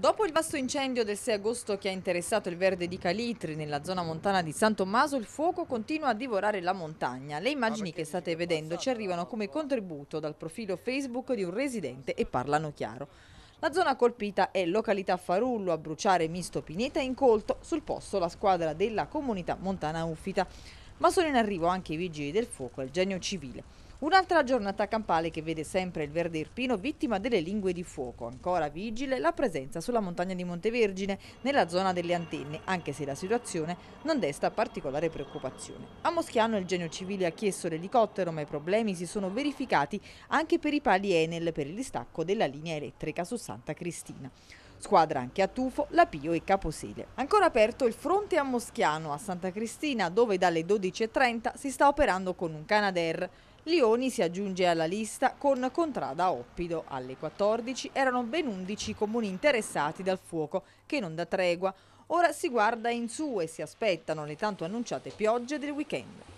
Dopo il vasto incendio del 6 agosto che ha interessato il verde di Calitri nella zona montana di San Tommaso, il fuoco continua a divorare la montagna. Le ah, immagini che state vedendo ci arrivano come contributo dal profilo Facebook di un residente e parlano chiaro. La zona colpita è località Farullo, a bruciare misto Pineta incolto, sul posto la squadra della comunità montana Uffita. Ma sono in arrivo anche i vigili del fuoco e il genio civile. Un'altra giornata campale che vede sempre il Verde Irpino vittima delle lingue di fuoco. Ancora vigile la presenza sulla montagna di Montevergine, nella zona delle antenne, anche se la situazione non desta particolare preoccupazione. A Moschiano il genio civile ha chiesto l'elicottero, ma i problemi si sono verificati anche per i pali Enel per il distacco della linea elettrica su Santa Cristina. Squadra anche a Tufo, Lapio e Caposile. Ancora aperto il fronte a Moschiano, a Santa Cristina, dove dalle 12.30 si sta operando con un Canadair. Lioni si aggiunge alla lista con Contrada Oppido. Alle 14 erano ben 11 comuni interessati dal fuoco, che non dà tregua. Ora si guarda in su e si aspettano le tanto annunciate piogge del weekend.